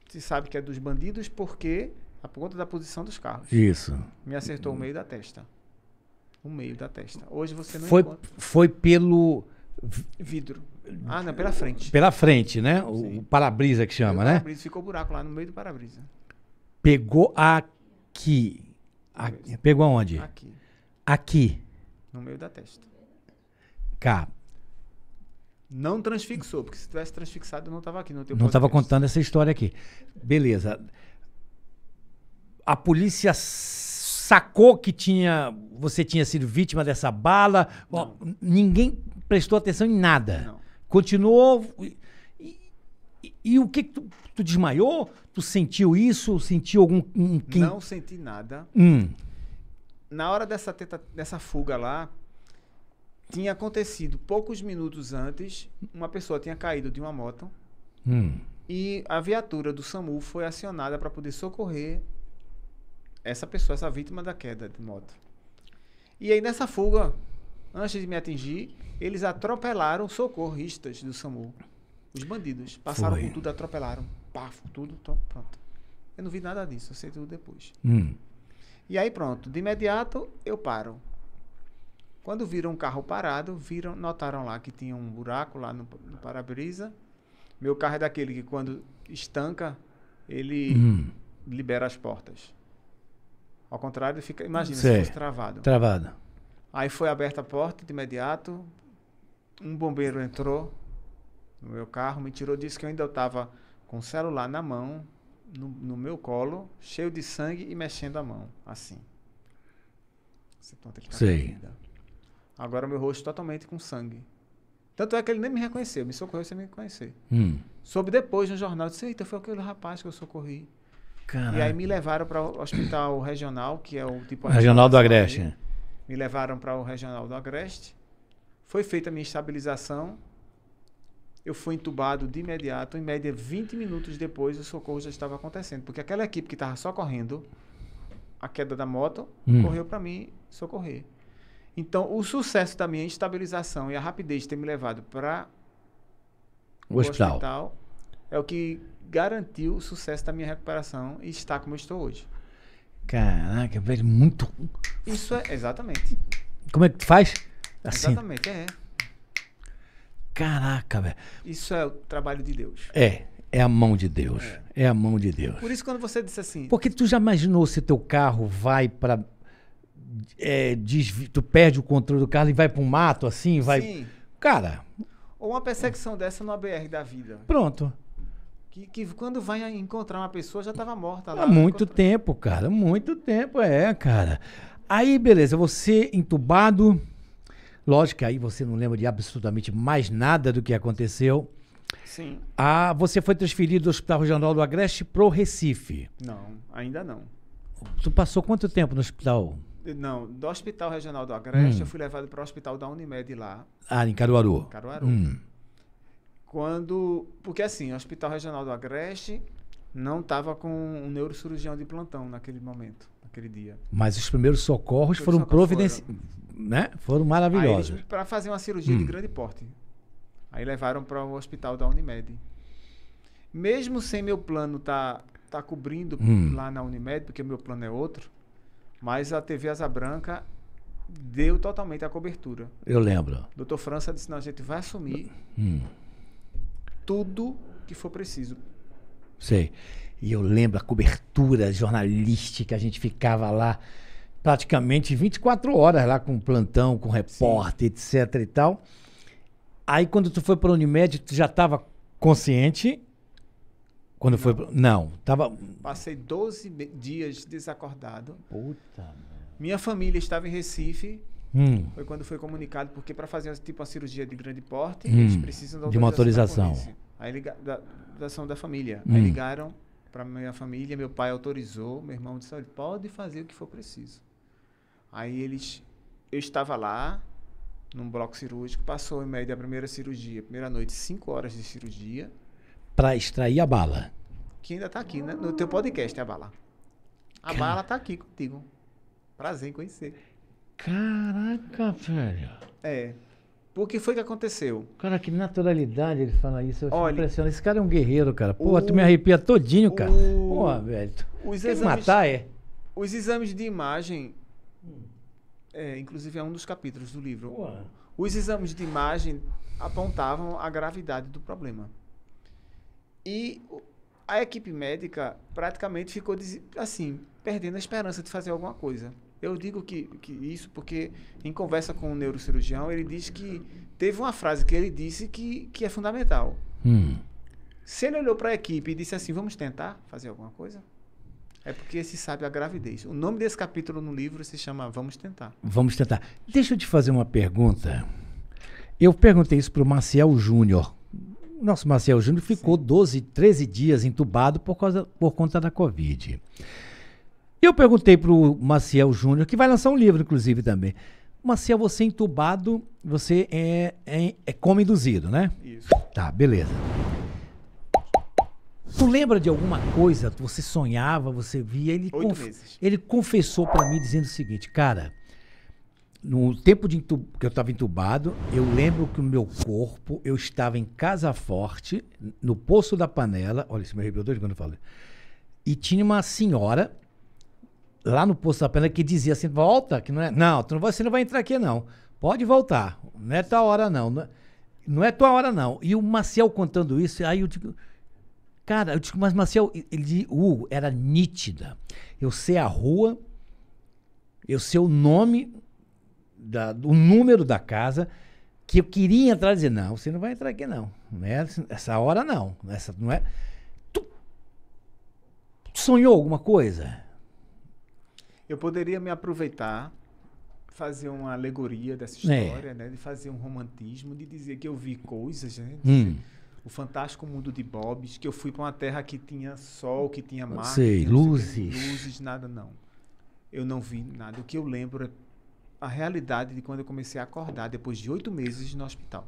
se sabe que é dos bandidos porque a conta da posição dos carros. Isso. Me acertou o meio da testa. O meio da testa. Hoje você não foi, encontra. Foi pelo vidro. Ah, não, pela frente. Pela frente, né? O para-brisa que chama, né? O para-brisa ficou buraco lá no meio do para-brisa. Pegou aqui. aqui. Pegou aonde? Aqui. Aqui. No meio da testa. Cá. Não transfixou, porque se tivesse transfixado eu não estava aqui. Não estava contando essa história aqui. Beleza. A polícia sacou que tinha você tinha sido vítima dessa bala. Não. Ninguém prestou atenção em nada. Não. Continuou. E, e, e, o que, que tu, tu, desmaiou? Tu sentiu isso? Sentiu algum. Um, quem... Não senti nada. Hum. Na hora dessa, teta, dessa fuga lá, tinha acontecido poucos minutos antes, uma pessoa tinha caído de uma moto hum. e a viatura do SAMU foi acionada para poder socorrer essa pessoa, essa vítima da queda de moto. E aí nessa fuga, antes de me atingir, eles atropelaram socorristas do SAMU. Os bandidos passaram foi. com tudo, atropelaram. Paf, tudo, pronto. Eu não vi nada disso, eu sei tudo depois. Hum. E aí pronto, de imediato eu paro. Quando viram um carro parado, viram, notaram lá que tinha um buraco lá no, no para-brisa. Meu carro é daquele que quando estanca, ele hum. libera as portas. Ao contrário, fica, imagina Sei. se fosse travado. Travado. Aí foi aberta a porta de imediato, um bombeiro entrou no meu carro, me tirou, disse que eu ainda estava com o celular na mão, no, no, meu colo, cheio de sangue e mexendo a mão, assim. Você conta que tá Sei. Vida. Agora meu rosto totalmente com sangue. Tanto é que ele nem me reconheceu, me socorreu sem me reconhecer. Hum. Soube depois no jornal, disse, eita, foi aquele rapaz que eu socorri. Caraca. E aí me levaram para o hospital regional, que é o tipo... Regional do Agreste. Me levaram para o regional do Agreste. Foi feita a minha estabilização. Eu fui entubado de imediato. Em média, 20 minutos depois, o socorro já estava acontecendo. Porque aquela equipe que estava socorrendo a queda da moto, hum. correu para mim socorrer. Então, o sucesso da minha estabilização e a rapidez de ter me levado para o hospital. hospital é o que garantiu o sucesso da minha recuperação e estar como eu estou hoje. Caraca, velho, muito. Isso é, exatamente. Como é que tu faz? Assim. Exatamente, é. Caraca, velho. Isso é o trabalho de Deus. É, é a mão de Deus. É. é. a mão de Deus. Por isso, quando você disse assim. Porque tu já imaginou se teu carro vai para é, tu perde o controle do carro e vai para um mato, assim, vai. Sim. Cara. Ou uma perseguição dessa no ABR da vida. Pronto. Que, que quando vai encontrar uma pessoa já estava morta. Lá Há muito encontrou... tempo, cara. Muito tempo, é, cara. Aí, beleza, você entubado. Lógico que aí você não lembra de absolutamente mais nada do que aconteceu. Sim. Ah, você foi transferido do Hospital Regional do Agreste pro Recife. Não, ainda não. Tu passou quanto tempo no hospital? Não, do Hospital Regional do Agreste, hum. eu fui levado para o Hospital da Unimed lá. Ah, em Caruaru. Em Caruaru. Hum. Quando, porque assim, o Hospital Regional do Agreste não estava com um neurocirurgião de plantão naquele momento, naquele dia. Mas os primeiros socorros os foram socorros Foram. Né? foram maravilhosos. Para fazer uma cirurgia hum. de grande porte. Aí levaram para o Hospital da Unimed. Mesmo sem meu plano estar tá, tá cobrindo hum. lá na Unimed, porque o meu plano é outro, mas a TV Asa Branca deu totalmente a cobertura. Eu lembro. Doutor França disse: não, a gente vai assumir hum. tudo que for preciso. Sei. E eu lembro a cobertura jornalística, a gente ficava lá praticamente 24 horas lá com plantão, com repórter, Sim. etc e tal. Aí quando tu foi para o Unimed, tu já estava consciente quando não. foi. Não, tava. Passei 12 dias desacordado. Puta. Minha família estava em Recife. Hum. Foi quando foi comunicado, porque para fazer tipo uma cirurgia de grande porte, hum. eles precisam de, de uma autorização. Aí liga, da, da, da família. Hum. Aí ligaram para minha família, meu pai autorizou, meu irmão disse: pode fazer o que for preciso. Aí eles. Eu estava lá, num bloco cirúrgico, passou em média a primeira cirurgia, primeira noite, 5 horas de cirurgia para extrair a bala. Que ainda está aqui, né? No teu podcast, a bala. A Car... bala está aqui contigo. Prazer em conhecer. Caraca, velho. É. Porque foi que aconteceu? Cara, que naturalidade ele fala isso. Eu Olha, impressionante. Esse cara é um guerreiro, cara. Pô, o, tu me arrepia todinho, cara. O, velho. Os exames, matar, é? Os exames de imagem. É, inclusive é um dos capítulos do livro. Pô. Os exames de imagem apontavam a gravidade do problema. E a equipe médica praticamente ficou assim, perdendo a esperança de fazer alguma coisa. Eu digo que, que isso porque, em conversa com o um neurocirurgião, ele diz que teve uma frase que ele disse que, que é fundamental. Hum. Se ele olhou para a equipe e disse assim: vamos tentar fazer alguma coisa, é porque se sabe a gravidez. O nome desse capítulo no livro se chama Vamos Tentar. Vamos Tentar. Deixa eu te fazer uma pergunta. Eu perguntei isso para o Marcel Júnior, nosso Marcelo Júnior ficou Sim. 12, 13 dias entubado por, causa, por conta da Covid. Eu perguntei para o Maciel Júnior, que vai lançar um livro, inclusive, também. Maciel, você é entubado, você é, é, é como induzido, né? Isso. Tá, beleza. Tu lembra de alguma coisa? Você sonhava, você via? Ele, conf... ele confessou para mim dizendo o seguinte, cara, no tempo de que eu estava entubado, eu lembro que o meu corpo, eu estava em Casa Forte, no Poço da Panela, olha, isso me arrepiou dois quando eu falei. E tinha uma senhora lá no Poço da Panela que dizia assim: volta, que não é. Não, tu não, você não vai entrar aqui, não. Pode voltar. Não é tua hora, não. Não é, não é tua hora, não. E o Maciel contando isso, aí eu digo. Cara, eu disse, mas Maciel, ele, Hugo, uh, era nítida. Eu sei a rua, eu sei o nome da, do número da casa que eu queria entrar e dizer, não, você não vai entrar aqui não. Né? Essa hora não. Essa, não é... Tu sonhou alguma coisa? Eu poderia me aproveitar, fazer uma alegoria dessa é. história, é. né? De fazer um romantismo, de dizer que eu vi coisas, né? Hum. O Fantástico Mundo de Bobs, que eu fui para uma terra que tinha sol, que tinha mar. Sei, luzes. Sei, luzes, nada não. Eu não vi nada. O que eu lembro é a realidade de quando eu comecei a acordar depois de oito meses no hospital.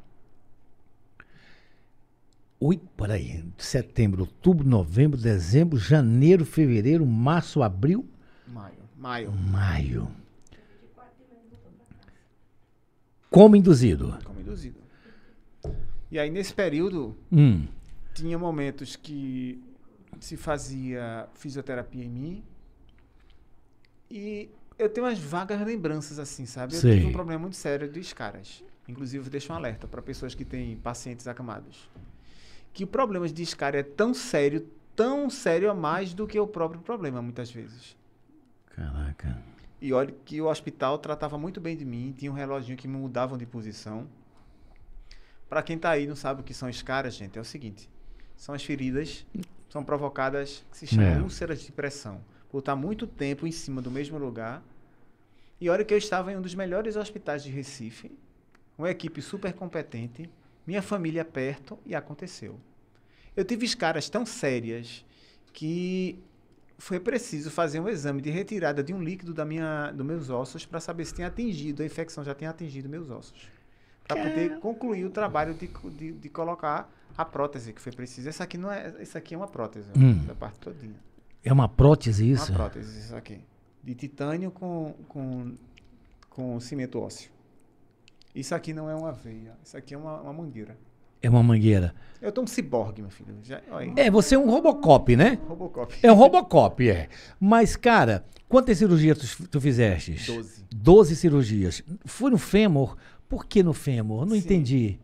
Oi, peraí, setembro, outubro, novembro, dezembro, janeiro, fevereiro, março, abril. Maio. Maio. Maio. Como induzido. Como induzido. E aí, nesse período, hum. tinha momentos que se fazia fisioterapia em mim. E eu tenho umas vagas lembranças, assim, sabe? Eu Sim. tive um problema muito sério de escaras. Inclusive, deixo um alerta para pessoas que têm pacientes acamados. Que o problema de escara é tão sério, tão sério a mais do que o próprio problema, muitas vezes. Caraca. E olha que o hospital tratava muito bem de mim, tinha um reloginho que me mudavam de posição. Para quem tá aí não sabe o que são escaras, gente, é o seguinte: são as feridas, são provocadas que se chamam é. úlceras de pressão. Por estar tá muito tempo em cima do mesmo lugar, e olha que eu estava em um dos melhores hospitais de Recife, uma equipe super competente, minha família perto e aconteceu. Eu tive escaras tão sérias que foi preciso fazer um exame de retirada de um líquido da minha, dos meus ossos para saber se tinha atingido, a infecção já tinha atingido meus ossos. Para poder concluir o trabalho de, de, de, colocar a prótese que foi preciso. Essa aqui, não é, essa aqui é uma prótese, hum. da parte todinha. É uma prótese isso? Uma prótese, isso aqui de titânio com, com, com cimento ósseo. Isso aqui não é uma veia, isso aqui é uma, uma mangueira. É uma mangueira. Eu tô um ciborgue, meu filho. Já, é, você é um Robocop, né? Robocop. É um Robocop, é. Mas, cara, quantas cirurgias tu, tu Doze. Doze cirurgias. Foi no fêmur? Por que no fêmur? Não Sim. entendi.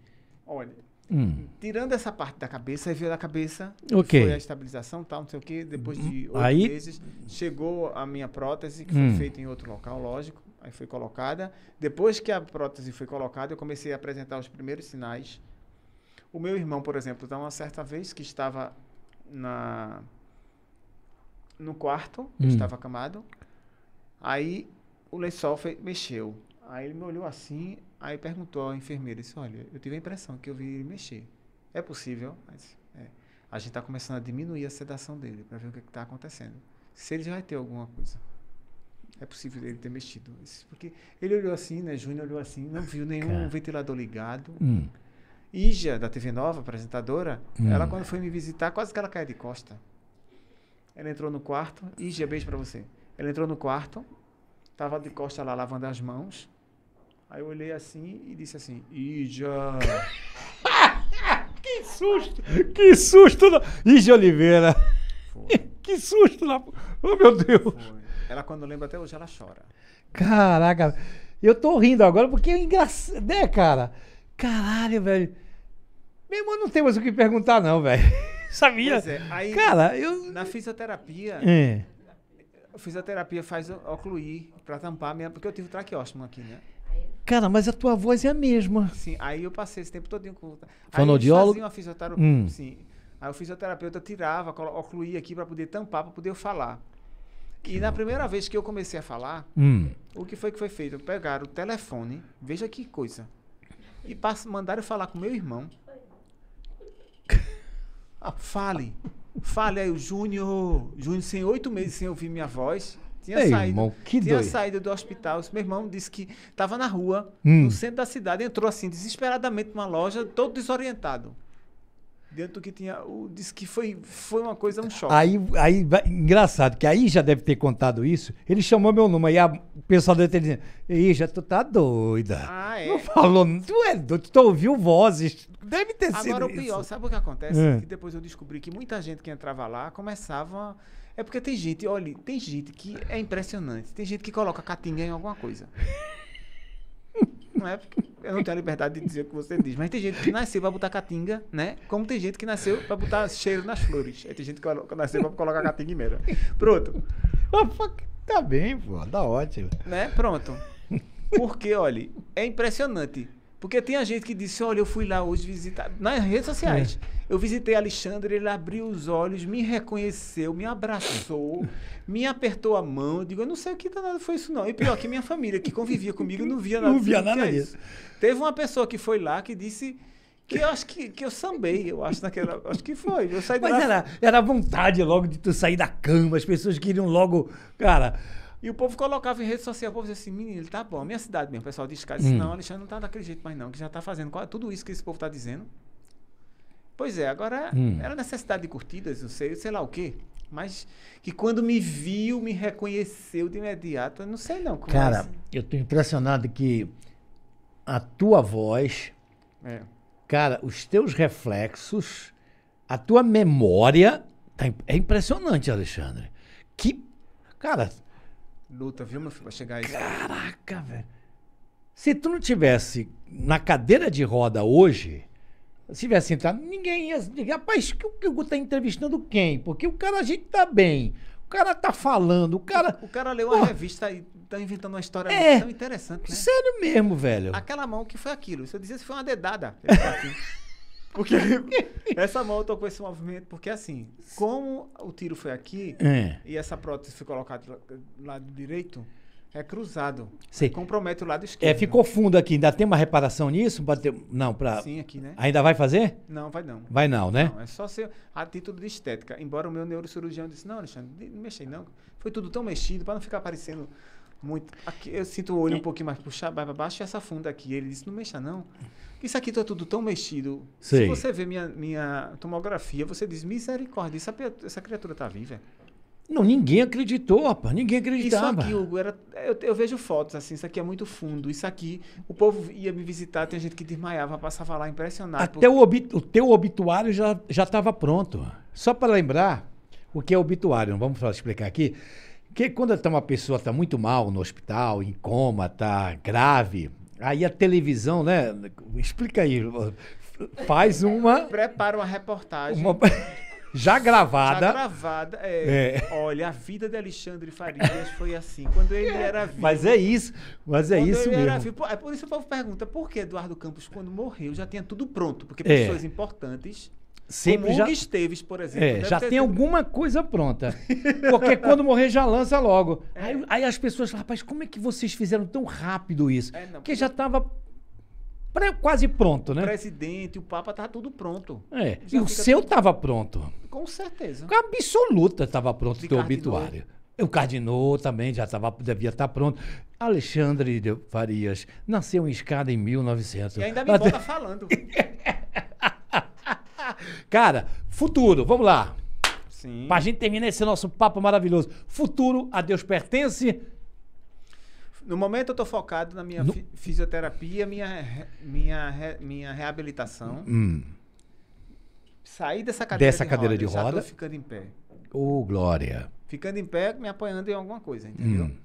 Olha, Hum. Tirando essa parte da cabeça, aí veio da cabeça, okay. foi a estabilização tal, não sei o que. Depois de hum, oito aí... meses, chegou a minha prótese, que hum. foi feita em outro local, lógico. Aí foi colocada. Depois que a prótese foi colocada, eu comecei a apresentar os primeiros sinais. O meu irmão, por exemplo, dá então, uma certa vez que estava na no quarto, hum. eu estava acamado. Aí o lençol foi, mexeu. Aí ele me olhou assim, Aí perguntou à enfermeira, disse, olha, eu tive a impressão que eu vi ele mexer. É possível? Mas, é. A gente está começando a diminuir a sedação dele para ver o que é está acontecendo. Se ele já vai ter alguma coisa. É possível ele ter mexido. Porque ele olhou assim, né? Júnior olhou assim, não viu nenhum Cara. ventilador ligado. Hum. Ija, da TV Nova, apresentadora, hum. ela quando foi me visitar, quase que ela caiu de costa. Ela entrou no quarto. Ija, beijo para você. Ela entrou no quarto, tava de costa lá lavando as mãos. Aí eu olhei assim e disse assim, Ija. que susto! Que susto! Na... Ija Oliveira! Foi. Que susto! Na... Oh, meu Deus! Foi. Ela, quando lembra até hoje, ela chora. Caraca! Eu tô rindo agora porque é engraçado, né, cara? Caralho, velho. Meu irmão, não tem mais o que perguntar, não, velho. Sabia? É, aí, cara, eu. Na fisioterapia. É. Fisioterapia faz ocluir pra tampar minha. Porque eu tive traqueóstomo aqui, né? Cara, mas a tua voz é a mesma. Sim, aí eu passei esse tempo todo com. Fonodiólogo? Aí fazia hum. Sim. Aí o fisioterapeuta tirava, ocluía aqui para poder tampar, para poder falar. E na primeira vez que eu comecei a falar, hum. o que foi que foi feito? Pegaram o telefone, veja que coisa. E pass- mandaram falar com meu irmão. Ah, fale. Fale aí, o Júnior. Júnior, sem oito meses sem ouvir minha voz. Tinha, Ei, saído, irmão, que tinha saído do hospital. Meu irmão disse que estava na rua, hum. no centro da cidade, entrou assim, desesperadamente numa loja, todo desorientado. Dentro do que tinha. disse que foi, foi uma coisa, um choque. Aí, aí, engraçado, que aí já deve ter contado isso. Ele chamou meu nome, aí a, o pessoal deve ter dizendo: Ih, já tu tá doida. Ah, é? Não falou, tu é doido, tu ouviu vozes. Deve ter Agora, sido. Agora o pior, isso. sabe o que acontece? É. Que depois eu descobri que muita gente que entrava lá começava. A é porque tem gente, olha, tem gente que é impressionante. Tem gente que coloca catinga em alguma coisa. Não é porque eu não tenho a liberdade de dizer o que você diz, mas tem gente que nasceu pra botar catinga, né? Como tem gente que nasceu pra botar cheiro nas flores. Aí tem gente que nasceu pra colocar catinga em merda. Pronto. Oh, tá bem, pô, tá ótimo. Né? Pronto. Porque, olha, é impressionante. Porque tem a gente que disse, olha, eu fui lá hoje visitar, nas redes sociais. É. Eu visitei Alexandre, ele abriu os olhos, me reconheceu, me abraçou, me apertou a mão. Eu digo, eu não sei o que danado tá foi isso não. E pior que minha família, que convivia comigo, não via nada Não via nada é disso. Teve uma pessoa que foi lá que disse... Que eu acho que, que eu sambei, eu acho, naquela. Acho que foi. Eu saí Mas lá... era, era vontade logo de tu sair da cama, as pessoas queriam logo. Cara, e o povo colocava em rede social, o povo dizia assim, menino, ele tá bom, minha cidade mesmo, o pessoal diz Escada disse, hum. não, Alexandre não tá daquele jeito mais não, que já tá fazendo tudo isso que esse povo tá dizendo. Pois é, agora hum. era necessidade de curtidas, não sei, sei lá o quê. Mas que quando me viu, me reconheceu de imediato, eu não sei não. Cara, é assim. eu tô impressionado que a tua voz, é. cara, os teus reflexos, a tua memória, tá, é impressionante, Alexandre. Que, cara, Luta, viu, meu filho? Vai chegar isso. Caraca, velho. Se tu não tivesse na cadeira de roda hoje, se tivesse entrado, ninguém ia dizer, rapaz, que o Hugo tá entrevistando quem? Porque o cara, a gente tá bem. O cara tá falando, o cara. O, o cara leu a revista e tá inventando uma história é, tão interessante, né? Sério mesmo, velho. Aquela mão que foi aquilo. Se eu dissesse foi uma dedada. Tá porque essa mão eu tô com esse movimento, porque assim, como o tiro foi aqui é. e essa prótese foi colocada do lado direito, é cruzado. Sim. Compromete o lado é, esquerdo. É, ficou fundo aqui. Ainda tem uma reparação nisso? Ter... Não, para. Sim, aqui, né? Ainda vai fazer? Não, vai não. Vai não, né? Não, é só ser a título de estética. Embora o meu neurocirurgião disse, não, Alexandre, não mexei não. Foi tudo tão mexido para não ficar parecendo muito. Aqui, eu sinto o olho um é. pouquinho mais puxar para baixo, e essa funda aqui. Ele disse, não mexa não. Isso aqui tá tudo tão mexido. Se você vê minha, minha tomografia, você diz, misericórdia, essa, essa criatura tá viva. Não, ninguém acreditou, rapaz. Ninguém acreditava. Isso aqui, Hugo, era, eu, eu, vejo fotos assim, isso aqui é muito fundo. Isso aqui, o povo ia me visitar, tem gente que desmaiava, passava lá impressionado. Até o, obi o teu obituário já estava pronto. Só para lembrar o que é obituário, vamos explicar aqui. Porque quando tá uma pessoa está muito mal no hospital, em coma, está grave, aí a televisão, né? Explica aí. Faz uma. Prepara uma reportagem. Uma... Já gravada. Já gravada, é. é. Olha, a vida de Alexandre Farias foi assim. Quando ele é. era vivo. Mas é isso. Mas é isso mesmo. Era vivo, é por isso que o povo pergunta por que Eduardo Campos, quando morreu, já tinha tudo pronto? Porque é. pessoas é. importantes Sempre Como já... Esteves, por exemplo. É, já tem alguma coisa pronta. Porque quando morrer já lança logo. É. Aí, aí, as pessoas falam, rapaz, como é que vocês fizeram tão rápido isso? É, não, Porque já estava quase pronto, né? O presidente, o Papa tá tudo pronto. É. Já e o seu estava tudo... pronto. Com certeza. Com absoluta estava pronto o teu obituário. O Cardinô também já tava, devia estar tá pronto. Alexandre de Farias nasceu em escada em 1900. E ainda me Até... volta falando. Cara, futuro, vamos lá. Sim. Pra gente terminar esse nosso papo maravilhoso. Futuro a Deus pertence. No momento eu estou focado na minha no... fisioterapia, minha, minha, minha reabilitação. Hum. Sair dessa cadeira dessa de cadeira roda, de roda. Já tô ficando em pé. Ô, oh, glória. Ficando em pé, me apoiando em alguma coisa, entendeu? Hum.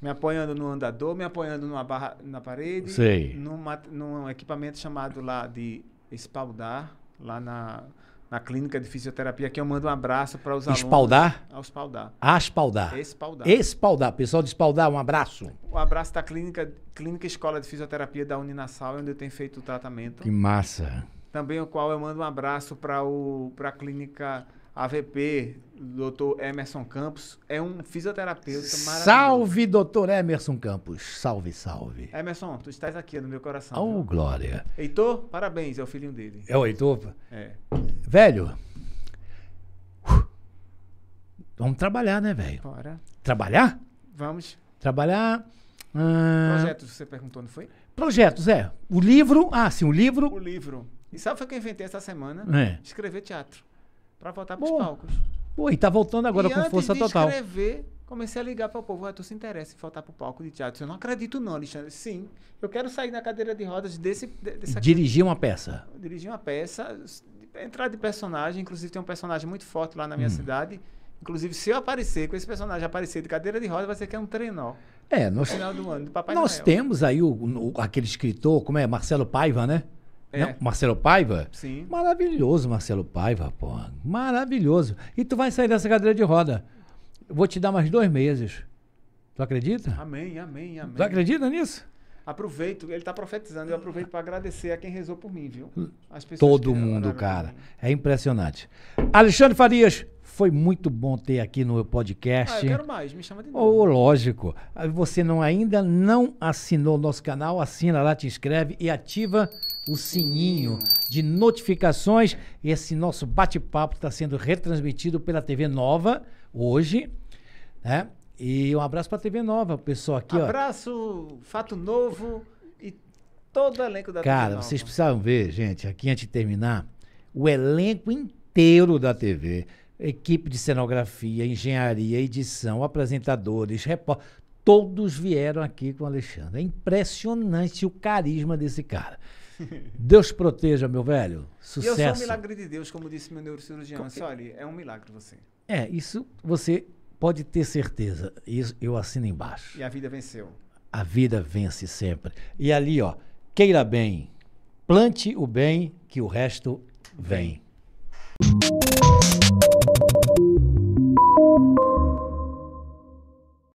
Me apoiando no andador, me apoiando numa barra, na parede, Sei. Numa, num equipamento chamado lá de espaldar lá na, na clínica de fisioterapia, que eu mando um abraço para os Espaldar? alunos. Espaldar? Aspaldar. Espaldar. Espaldar. Pessoal de Espaldar, um abraço. O abraço da clínica, clínica Escola de Fisioterapia da Uninasal, onde eu tenho feito o tratamento. Que massa. Também o qual eu mando um abraço para a clínica AVP, doutor Emerson Campos, é um fisioterapeuta maravilhoso. Salve, doutor Emerson Campos. Salve, salve. Emerson, tu estás aqui no meu coração. Oh, viu? glória. Heitor, parabéns, é o filhinho dele. É o Heitor? É. Velho, vamos trabalhar, né, velho? Bora. Trabalhar? Vamos. Trabalhar. Ah, projetos, você perguntou, não foi? Projetos, é. O livro. Ah, sim, o livro. O livro. E sabe o que eu inventei essa semana? É. Escrever teatro para voltar para os palcos. Pô, e tá voltando agora e com antes força de total. escrever, comecei a ligar para o povo, ah, tu se interessa em voltar para o palco de teatro? Ah, eu não acredito não, Alexandre. Sim, eu quero sair na cadeira de rodas desse... dirigir uma peça. Dirigir uma peça, entrar de personagem, inclusive tem um personagem muito forte lá na minha hum. cidade. Inclusive, se eu aparecer, com esse personagem aparecer de cadeira de rodas, vai ser que é um trenó. É, nós, no final do ano, do Papai nós Noel. temos aí o, o, aquele escritor, como é, Marcelo Paiva, né? É. Não, Marcelo Paiva? Sim. Maravilhoso, Marcelo Paiva, pô. Maravilhoso. E tu vai sair dessa cadeira de roda. Eu vou te dar mais dois meses. Tu acredita? Amém, amém, amém. Tu acredita nisso? Aproveito, ele está profetizando, eu aproveito para agradecer a quem rezou por mim, viu? Todo mundo, cara. É impressionante. Alexandre Farias, foi muito bom ter aqui no podcast. Ah, eu quero mais, me chama de novo. Oh, lógico. Você não ainda não assinou o nosso canal, assina lá, te inscreve e ativa o sininho de notificações. Esse nosso bate-papo está sendo retransmitido pela TV Nova hoje, né? E um abraço para a TV Nova, pessoal aqui. Abraço, ó. Fato Novo e todo o elenco da Cara, TV Nova. vocês precisavam ver, gente, aqui antes de terminar, o elenco inteiro da TV. Equipe de cenografia, engenharia, edição, apresentadores, repórter todos vieram aqui com o Alexandre. É impressionante o carisma desse cara. Deus proteja, meu velho. Sucesso. E eu sou um milagre de Deus, como disse meu neurocirurgião. Com... Assim, olha, é um milagre você. É, isso você pode ter certeza. Isso eu assino embaixo. E a vida venceu. A vida vence sempre. E ali, ó, queira bem, plante o bem, que o resto vem.